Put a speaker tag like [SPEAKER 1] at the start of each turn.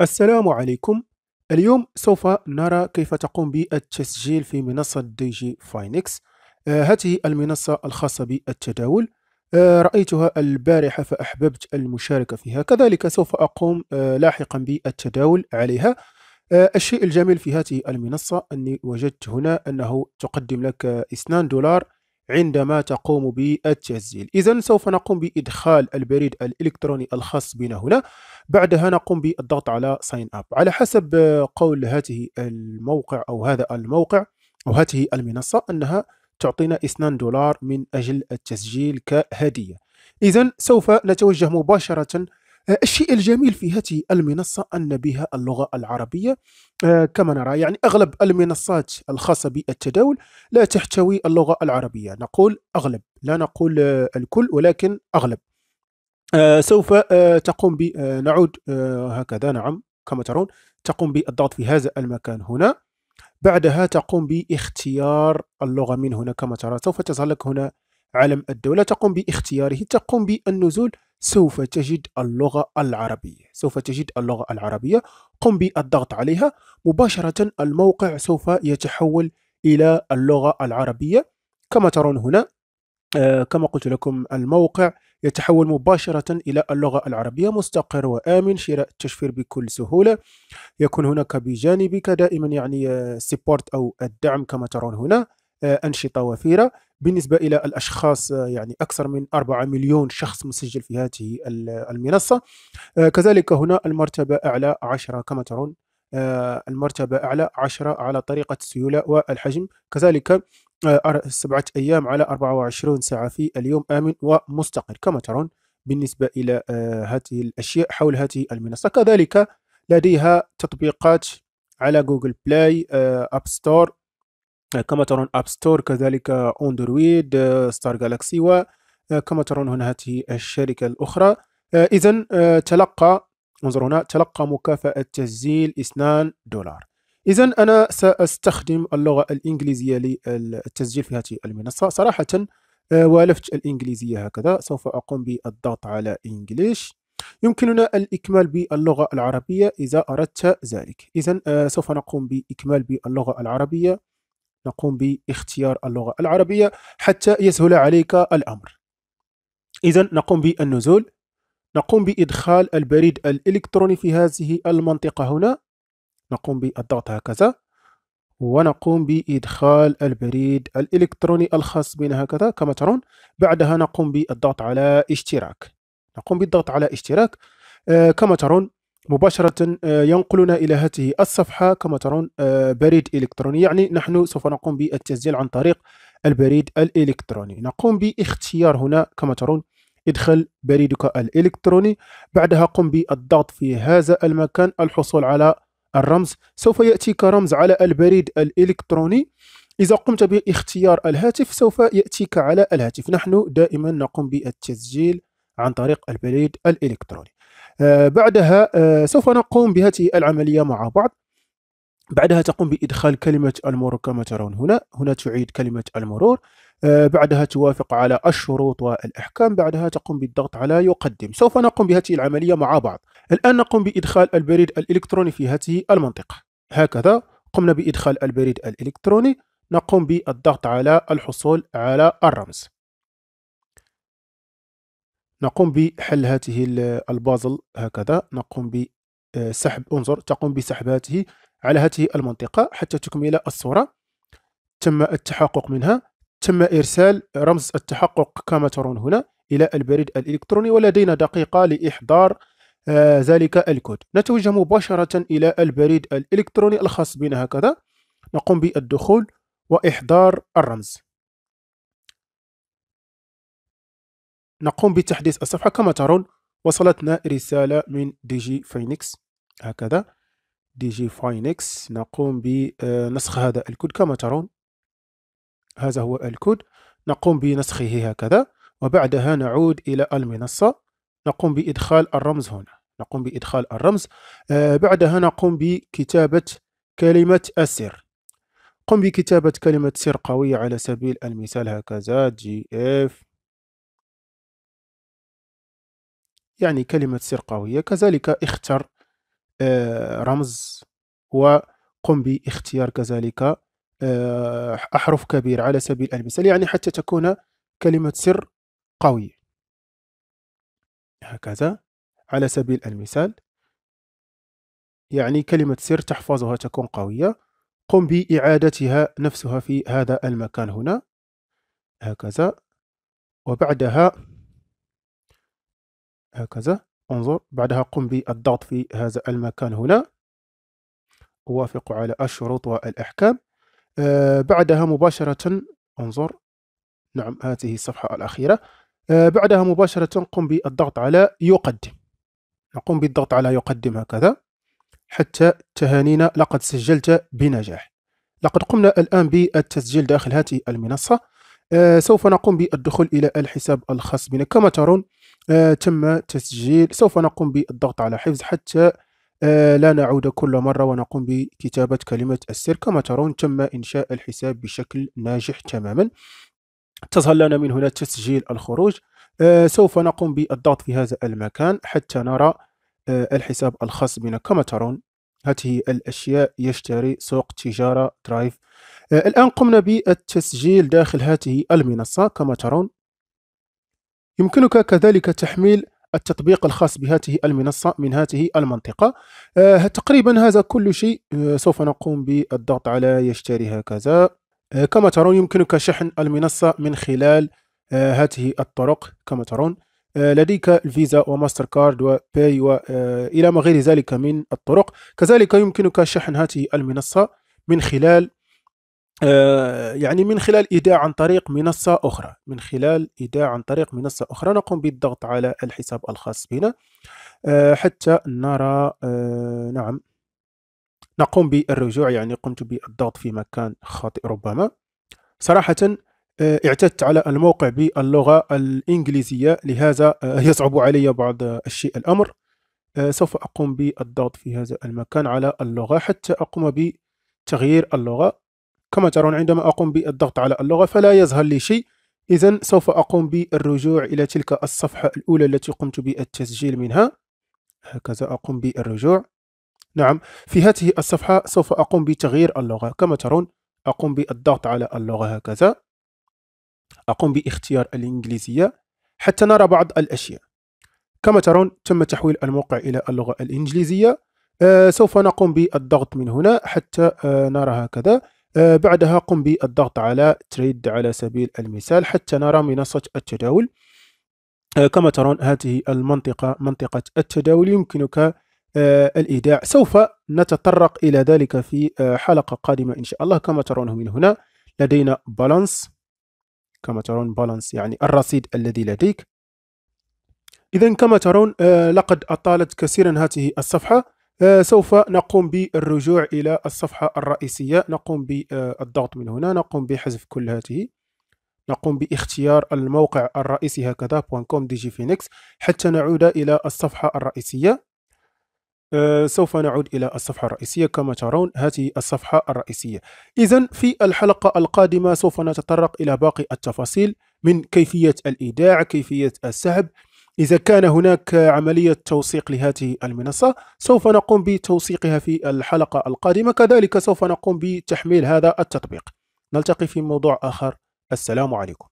[SPEAKER 1] السلام عليكم اليوم سوف نرى كيف تقوم بالتسجيل في منصة دي جي فاينكس آه هذه المنصة الخاصة بالتداول آه رأيتها البارحة فأحببت المشاركة فيها كذلك سوف أقوم آه لاحقا بالتداول عليها آه، الشيء الجميل في هذه المنصة أني وجدت هنا أنه تقدم لك 2 دولار عندما تقوم بالتسجيل إذا سوف نقوم بإدخال البريد الإلكتروني الخاص بنا هنا بعدها نقوم بالضغط على ساين اب على حسب آه، قول هذه الموقع او هذا الموقع او هذه المنصه انها تعطينا 2 دولار من اجل التسجيل كهديه اذا سوف نتوجه مباشره آه، الشيء الجميل في هذه المنصة أن بها اللغة العربية آه، كما نرى يعني أغلب المنصات الخاصة بالتداول لا تحتوي اللغة العربية نقول أغلب لا نقول الكل ولكن أغلب آه سوف آه تقوم آه، نعود آه هكذا نعم كما ترون تقوم بالضغط في هذا المكان هنا بعدها تقوم باختيار اللغة من هنا كما ترى سوف تظهر لك هنا علم الدولة تقوم باختياره تقوم بالنزول سوف تجد اللغة العربية سوف تجد اللغة العربية قم بالضغط عليها مباشرة الموقع سوف يتحول إلى اللغة العربية كما ترون هنا آه، كما قلت لكم الموقع يتحول مباشرة إلى اللغة العربية مستقر وآمن شراء التشفير بكل سهولة يكون هناك بجانبك دائما يعني سيبورت آه، أو الدعم كما ترون هنا آه، أنشطة وفيرة بالنسبة إلى الأشخاص يعني أكثر من 4 مليون شخص مسجل في هذه المنصة كذلك هنا المرتبة أعلى 10 كما ترون المرتبة أعلى 10 على طريقة السيولة والحجم كذلك آه، سبعة أيام على 24 ساعة في اليوم آمن ومستقر كما ترون بالنسبة إلى آه، هذه الأشياء حول هذه المنصة كذلك لديها تطبيقات على جوجل بلاي أب آه، ستور كما ترون أب ستور كذلك أندرويد ستار جالاكسي وكما ترون هنا هذه الشركة الأخرى إذا تلقى انظروا هنا تلقى مكافأة تسجيل 2 دولار إذا أنا سأستخدم اللغة الإنجليزية للتسجيل في هذه المنصة صراحة آه، والفت الإنجليزية هكذا سوف أقوم بالضغط على إنجليش يمكننا الإكمال باللغة العربية إذا أردت ذلك إذا آه، سوف نقوم بإكمال باللغة العربية نقوم باختيار اللغة العربية حتى يسهل عليك الأمر إذا نقوم بالنزول نقوم بإدخال البريد الإلكتروني في هذه المنطقة هنا نقوم بالضغط هكذا ونقوم بإدخال البريد الإلكتروني الخاص بنا هكذا كما ترون بعدها نقوم بالضغط على اشتراك نقوم بالضغط على اشتراك آه كما ترون مباشرة آه ينقلنا إلى هذه الصفحة كما ترون آه بريد إلكتروني يعني نحن سوف نقوم بالتسجيل عن طريق البريد الإلكتروني نقوم باختيار هنا كما ترون ادخل بريدك الإلكتروني بعدها قم بالضغط في هذا المكان الحصول على الرمز سوف يأتيك رمز على البريد الإلكتروني إذا قمت باختيار الهاتف سوف يأتيك على الهاتف نحن دائما نقوم بالتسجيل عن طريق البريد الإلكتروني آه، بعدها آه، سوف نقوم بهذه العملية مع بعض بعدها تقوم بإدخال كلمة المرور كما ترون هنا هنا تعيد كلمة المرور آه، بعدها توافق على الشروط والأحكام بعدها تقوم بالضغط على يقدم سوف نقوم بهذه العملية مع بعض الآن نقوم بإدخال البريد الإلكتروني في هذه المنطقة هكذا قمنا بإدخال البريد الإلكتروني نقوم بالضغط على الحصول على الرمز نقوم بحل هذه البازل هكذا نقوم بسحب آه، انظر تقوم بسحب هذه على هذه المنطقة حتى تكمل الصورة تم التحقق منها تم إرسال رمز التحقق كما ترون هنا إلى البريد الإلكتروني ولدينا دقيقة لإحضار آه ذلك الكود نتوجه مباشرة إلى البريد الإلكتروني الخاص بنا هكذا نقوم بالدخول وإحضار الرمز نقوم بتحديث الصفحة كما ترون وصلتنا رسالة من دي جي فينيكس هكذا دي جي فاينكس نقوم بنسخ هذا الكود كما ترون هذا هو الكود نقوم بنسخه هكذا وبعدها نعود إلى المنصة نقوم بإدخال الرمز هنا نقوم بإدخال الرمز بعدها نقوم بكتابة كلمة السر قم بكتابة كلمة سر قوية على سبيل المثال هكذا جي اف يعني كلمة سر قوية كذلك اختر آه، رمز وقم باختيار كذلك آه، أحرف كبيرة على سبيل المثال يعني حتى تكون كلمة سر قوية هكذا على سبيل المثال يعني كلمة سر تحفظها تكون قوية قم بإعادتها نفسها في هذا المكان هنا هكذا وبعدها هكذا انظر بعدها قم بالضغط في هذا المكان هنا وافق على الشروط والأحكام آه بعدها مباشرة انظر نعم هذه الصفحة الأخيرة آه بعدها مباشرة قم بالضغط على يقدم نقوم بالضغط على يقدم هكذا حتى تهانينا لقد سجلت بنجاح لقد قمنا الآن بالتسجيل داخل هذه المنصة آه سوف نقوم بالدخول إلى الحساب الخاص بنا كما ترون آه، تم تسجيل سوف نقوم بالضغط على حفظ حتى آه، لا نعود كل مرة ونقوم بكتابة كلمة السر كما ترون تم إنشاء الحساب بشكل ناجح تماما تظهر لنا من هنا تسجيل الخروج آه، سوف نقوم بالضغط في هذا المكان حتى نرى الحساب الخاص بنا كما ترون هذه الأشياء يشتري سوق تجارة درايف الآن قمنا بالتسجيل داخل هذه المنصة كما ترون يمكنك كذلك تحميل التطبيق الخاص بهذه المنصة من هذه المنطقة آه تقريبا هذا كل شيء آه سوف نقوم بالضغط على يشتري هكذا آه كما ترون يمكنك شحن المنصة من خلال آه هذه الطرق كما ترون آه لديك الفيزا وماستر كارد وباي وإلى آه، ما غير ذلك من الطرق كذلك يمكنك شحن هذه المنصة من خلال آه، يعني من خلال إيداع عن طريق منصة أخرى من خلال إيداع عن طريق منصة أخرى نقوم بالضغط على الحساب الخاص بنا آه، حتى نرى آه، نعم نقوم بالرجوع يعني قمت بالضغط في مكان خاطئ ربما صراحة اعتدت على الموقع باللغة الإنجليزية لهذا يصعب علي بعض الشيء الأمر سوف أقوم بالضغط في هذا المكان على اللغة حتى أقوم بتغيير اللغة كما ترون عندما أقوم بالضغط على اللغة فلا يظهر لي شيء إذا سوف أقوم بالرجوع إلى تلك الصفحة الأولى التي قمت بالتسجيل منها هكذا أقوم بالرجوع نعم في هذه الصفحة سوف أقوم بتغيير اللغة كما ترون أقوم بالضغط على اللغة هكذا أقوم باختيار الإنجليزية حتى نرى بعض الأشياء كما ترون تم تحويل الموقع إلى اللغة الإنجليزية آه سوف نقوم بالضغط من هنا حتى آه نرى هكذا آه، بعدها قم بالضغط على تريد على سبيل المثال حتى نرى منصة التداول آه، كما ترون هذه المنطقة منطقة التداول يمكنك آه، الإيداع سوف نتطرق إلى ذلك في حلقة قادمة إن شاء الله كما ترونه من هنا لدينا بالانس كما ترون بالانس يعني الرصيد الذي لديك إذا كما ترون لقد أطالت كثيرا هذه الصفحة آه، سوف نقوم بالرجوع إلى الصفحة الرئيسية نقوم بالضغط من هنا نقوم بحذف كل هذه نقوم باختيار الموقع الرئيسي هكذا .com دي جي فينيكس حتى نعود إلى الصفحة الرئيسية آه، سوف نعود إلى الصفحة الرئيسية كما ترون هذه الصفحة الرئيسية إذا في الحلقة القادمة سوف نتطرق إلى باقي التفاصيل من كيفية الإيداع كيفية السحب إذا كان هناك عملية توثيق لهذه المنصة سوف نقوم بتوثيقها في الحلقة القادمة كذلك سوف نقوم بتحميل هذا التطبيق نلتقي في موضوع آخر السلام عليكم